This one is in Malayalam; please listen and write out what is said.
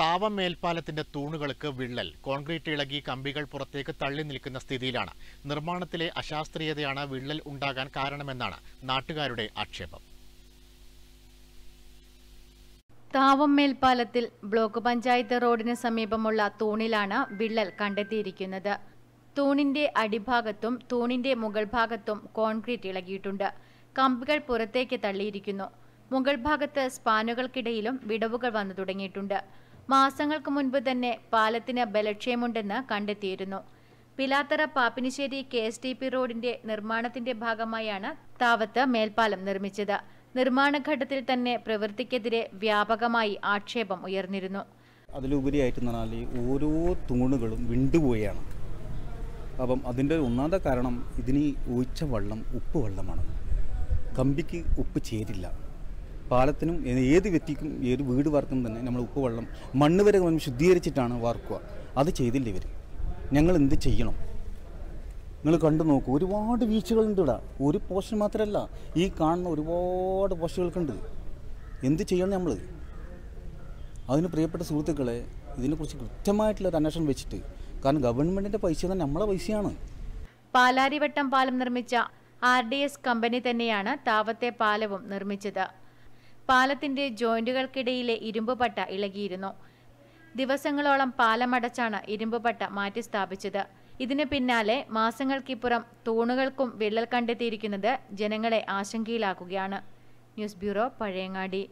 താവമേൽപ്പാലത്തിന്റെ തൂണുകൾക്ക് വിള്ളൽ കോൺക്രീറ്റ് ഇളകി കമ്പികൾ പുറത്തേക്ക് തള്ളി നിൽക്കുന്ന സ്ഥിതിയിലാണ് നിർമ്മാണത്തിലെ അശാസ്ത്രീയതയാണ് വിള്ളൽ ഉണ്ടാകാൻ കാരണമെന്നാണ് നാട്ടുകാരുടെ ആക്ഷേപം മേൽപ്പാലത്തിൽ ബ്ലോക്ക് പഞ്ചായത്ത് റോഡിന് സമീപമുള്ള തൂണിലാണ് വിള്ളൽ കണ്ടെത്തിയിരിക്കുന്നത് തൂണിന്റെ അടിഭാഗത്തും തൂണിന്റെ മുകൾ ഭാഗത്തും കോൺക്രീറ്റ് ഇളകിയിട്ടുണ്ട് കമ്പികൾ പുറത്തേക്ക് തള്ളിയിരിക്കുന്നു മുകൾ ഭാഗത്ത് സ്പാനുകൾക്കിടയിലും വിടവുകൾ വന്നു തുടങ്ങിയിട്ടുണ്ട് മാസങ്ങൾക്ക് മുൻപ് തന്നെ പാലത്തിന് ബലക്ഷയമുണ്ടെന്ന് കണ്ടെത്തിയിരുന്നു Pilathara Pappinisseri K S T P റോഡിന്റെ നിർമ്മാണത്തിന്റെ ഭാഗമായാണ് താവത്ത് മേൽപ്പാലം നിർമ്മിച്ചത് നിർമ്മാണഘട്ടത്തിൽ തന്നെ പ്രവൃത്തിക്കെതിരെ വ്യാപകമായി ആക്ഷേപം ഉയർന്നിരുന്നു അതിലുപരിയായിട്ട് പറഞ്ഞാൽ ഓരോ തൂണുകളും വിണ്ടുപോയാണ് അപ്പം അതിൻ്റെ ഒന്നാമത്തെ കാരണം ഇതിന് ഒഴിച്ച വെള്ളം ഉപ്പ് വെള്ളമാണ് കമ്പിക്ക് ഉപ്പ് ചേരില്ല പാലത്തിനും ഏത് വ്യക്തിക്കും ഏത് വീട് വാർക്കും തന്നെ നമ്മൾ ഉപ്പ് വെള്ളം മണ്ണ് വരെ നമ്മൾ ശുദ്ധീകരിച്ചിട്ടാണ് വാർക്കുക അത് ചെയ്തില്ല ഇവർ ഞങ്ങൾ എന്ത് ചെയ്യണം നിങ്ങൾ കണ്ടു നോക്കൂ ഒരുപാട് വീഴ്ചകളുണ്ട് ഇവിടെ ഒരു പോഷൻ മാത്രമല്ല ഈ കാണുന്ന ഒരുപാട് പോഷകൾക്കുണ്ട് എന്ത് ചെയ്യണം നമ്മൾ അതിന് പ്രിയപ്പെട്ട സുഹൃത്തുക്കളെ ഇതിനെക്കുറിച്ച് കൃത്യമായിട്ടുള്ള ഒരു അന്വേഷണം വെച്ചിട്ട് കാരണം ഗവൺമെൻറ്റിൻ്റെ പൈസ തന്നെ നമ്മളെ പൈസയാണ് പാലാരിവട്ടം പാലം നിർമ്മിച്ച ആർ ഡി എസ് കമ്പനി തന്നെയാണ് താവത്തെ പാലവും നിർമ്മിച്ചത് പാലത്തിന്റെ ജോയിന്റുകൾക്കിടയിലെ ഇരുമ്പുപട്ട ഇളകിയിരുന്നു ദിവസങ്ങളോളം പാലമടച്ചാണ് ഇരുമ്പുപട്ട മാറ്റി സ്ഥാപിച്ചത് ഇതിന് പിന്നാലെ മാസങ്ങൾക്കിപ്പുറം തൂണുകൾക്കും വിള്ളൽ കണ്ടെത്തിയിരിക്കുന്നത് ജനങ്ങളെ ആശങ്കയിലാക്കുകയാണ് ന്യൂസ് ബ്യൂറോ പഴയങ്ങാടി